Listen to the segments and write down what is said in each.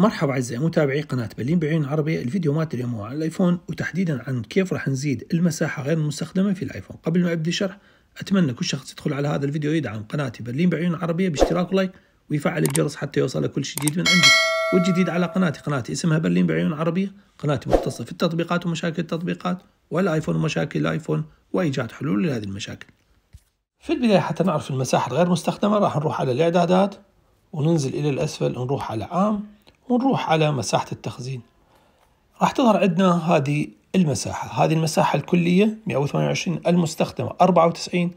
مرحبا اعزائي متابعي قناه برلين بعيون عربيه الفيديو مات اليوم هو عن الايفون وتحديدا عن كيف راح نزيد المساحه غير المستخدمه في الايفون قبل ما ابدي الشرح اتمنى كل شخص يدخل على هذا الفيديو يدعم قناتي برلين بعيون عربيه باشتراك ولايك ويفعل الجرس حتى يوصل كل جديد من عندي والجديد على قناتي قناتي اسمها برلين بعيون عربيه قناتي مختصه في التطبيقات ومشاكل التطبيقات والايفون ومشاكل الايفون وايجاد حلول لهذه المشاكل في البدايه حتى نعرف المساحه الغير مستخدمه راح نروح على الاعدادات وننزل الى الاسفل نروح على عام ونروح على مساحة التخزين راح تظهر عندنا هذه المساحة هذه المساحة الكلية 128 المستخدمة 94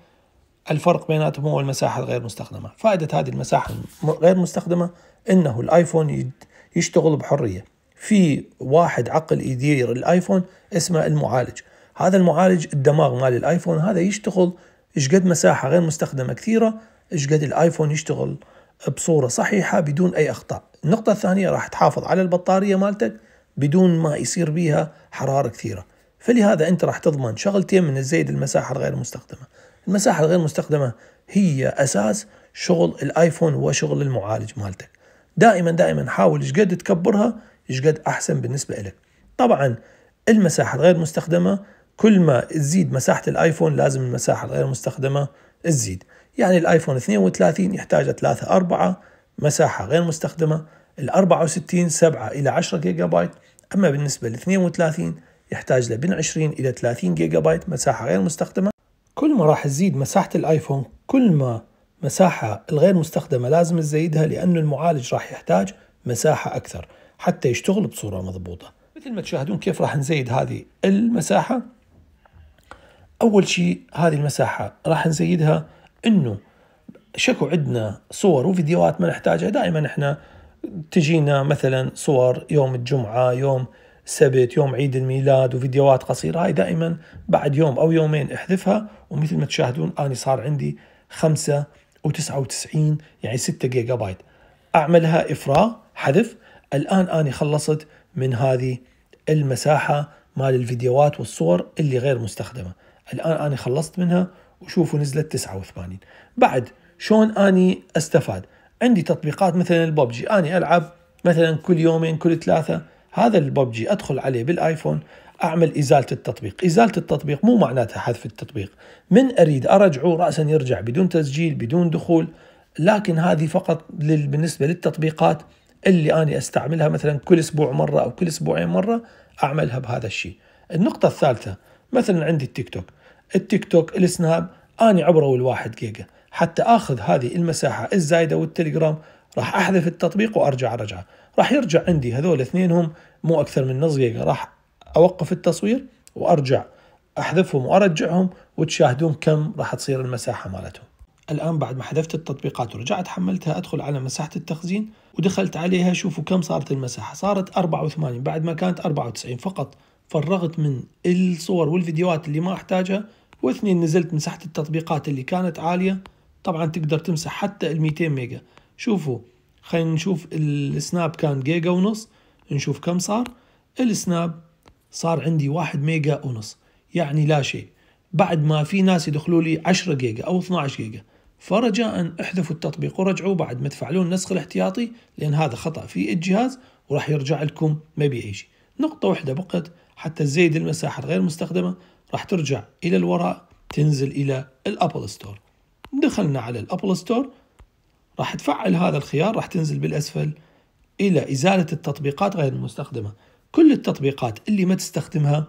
الفرق بيناتهم هو المساحة الغير مستخدمة فائدة هذه المساحة غير مستخدمة أنه الآيفون يشتغل بحرية في واحد عقل يدير الآيفون اسمه المعالج هذا المعالج الدماغ مال الآيفون هذا يشتغل إيش قد مساحة غير مستخدمة كثيرة إيش قد الآيفون يشتغل بصورة صحيحة بدون أي أخطاء النقطة الثانية راح تحافظ على البطارية مالتك بدون ما يصير بيها حرارة كثيرة فلهذا أنت راح تضمن شغلتين من الزيد المساحة الغير مستخدمة المساحة الغير مستخدمة هي أساس شغل الآيفون وشغل المعالج مالتك دائما دائما حاول شقد تكبرها شقد أحسن بالنسبة لك طبعا المساحة الغير مستخدمة كل ما تزيد مساحة الآيفون لازم المساحة الغير مستخدمة تزيد يعني الايفون 32 يحتاج 3 4 مساحة غير مستخدمة ال 64 7 إلى 10 جيجا بايت أما بالنسبة لل 32 يحتاج له بين 20 إلى 30 جيجا بايت مساحة غير مستخدمة كل ما راح تزيد مساحة الايفون كل ما مساحة الغير مستخدمة لازم تزيدها لأنه المعالج راح يحتاج مساحة أكثر حتى يشتغل بصورة مضبوطة مثل ما تشاهدون كيف راح نزيد هذه المساحة أول شيء هذه المساحة راح نزيدها انه شكو عندنا صور وفيديوهات ما نحتاجها دائما احنا تجينا مثلا صور يوم الجمعة يوم سبت يوم عيد الميلاد وفيديوهات قصيرة هاي دائما بعد يوم أو يومين احذفها ومثل ما تشاهدون أنا صار عندي خمسة و و99 يعني 6 جيجا بايت أعملها إفراغ حذف الآن أنا خلصت من هذه المساحة مال الفيديوهات والصور اللي غير مستخدمة الآن أنا خلصت منها وشوفوا نزلت 89 بعد شلون اني استفاد عندي تطبيقات مثلا الببجي اني العب مثلا كل يومين كل ثلاثه هذا الببجي ادخل عليه بالايفون اعمل ازاله التطبيق، ازاله التطبيق مو معناتها حذف التطبيق، من اريد ارجعه راسا يرجع بدون تسجيل بدون دخول، لكن هذه فقط بالنسبه للتطبيقات اللي انا استعملها مثلا كل اسبوع مره او كل اسبوعين مره اعملها بهذا الشيء. النقطه الثالثه مثلا عندي التيك توك، التيك توك السناب اني عبره الواحد جيجا حتى أخذ هذه المساحة الزايدة والتليجرام راح أحذف التطبيق وأرجع رجعة راح يرجع عندي هذول اثنينهم هم مو أكثر من نص جيجا راح أوقف التصوير وأرجع أحذفهم وأرجعهم وتشاهدون كم راح تصير المساحة مالتهم الآن بعد ما حذفت التطبيقات ورجعت حملتها أدخل على مساحة التخزين ودخلت عليها شوفوا كم صارت المساحة صارت 84 بعد ما كانت 94 فقط فرغت من الصور والفيديوهات اللي ما أحتاجها واثنين نزلت مساحة التطبيقات اللي كانت عالية طبعا تقدر تمسح حتى ال 200 ميجا شوفوا خلينا نشوف السناب كان جيجا ونص نشوف كم صار السناب صار عندي واحد ميجا ونص يعني لا شيء بعد ما في ناس يدخلوا لي 10 جيجا او 12 جيجا فرجاء احذفوا التطبيق ورجعوا بعد ما تفعلون النسخ الاحتياطي لان هذا خطا في الجهاز وراح يرجع لكم ما بيعيش نقطه واحده بقت حتى تزيد المساحه الغير مستخدمه راح ترجع إلى الوراء تنزل إلى الأبل ستور دخلنا على الأبل ستور راح تفعل هذا الخيار راح تنزل بالأسفل إلى إزالة التطبيقات غير المستخدمة كل التطبيقات اللي ما تستخدمها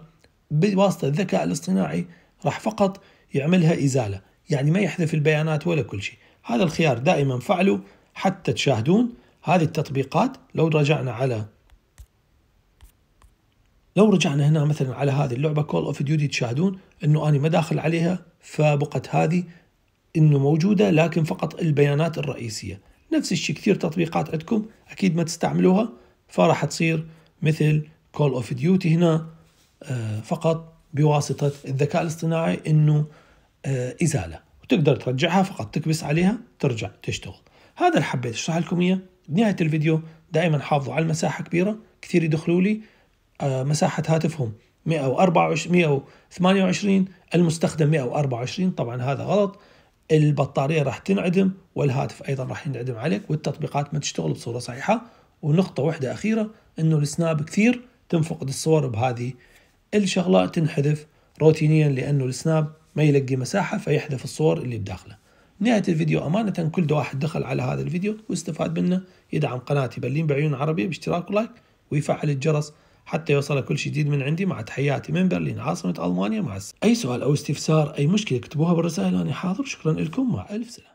بواسطة الذكاء الاصطناعي راح فقط يعملها إزالة يعني ما يحذف البيانات ولا كل شيء هذا الخيار دائما فعله حتى تشاهدون هذه التطبيقات لو رجعنا على لو رجعنا هنا مثلا على هذه اللعبه كول اوف ديوتي تشاهدون انه اني ما داخل عليها فبقت هذه انه موجوده لكن فقط البيانات الرئيسيه نفس الشيء كثير تطبيقات عندكم اكيد ما تستعملوها فراح تصير مثل كول اوف ديوتي هنا آه، فقط بواسطه الذكاء الاصطناعي انه آه، ازاله وتقدر ترجعها فقط تكبس عليها ترجع تشتغل هذا اللي حبيت اشرح لكم اياه بنهايه الفيديو دائما حافظوا على المساحه كبيره كثير يدخلوا لي آه، مساحة هاتفهم 124 128 المستخدم 124 طبعا هذا غلط البطارية راح تنعدم والهاتف أيضا راح ينعدم عليك والتطبيقات ما تشتغل بصورة صحيحة ونقطة واحدة أخيرة أنه السناب كثير تنفقد الصور بهذه الشغلة تنحذف روتينيا لأنه السناب ما يلقي مساحة فيحذف الصور اللي بداخله نهاية الفيديو أمانة كل واحد دخل على هذا الفيديو واستفاد منه يدعم قناتي بلين بعيون عربية باشتراك ولايك ويفعل الجرس حتى يوصل كل شيء جديد من عندي مع تحياتي من برلين عاصمة ألمانيا مع السلامة أي سؤال أو استفسار أي مشكلة اكتبوها بالرسائل أنا حاضر شكرا لكم مع ألف سلامة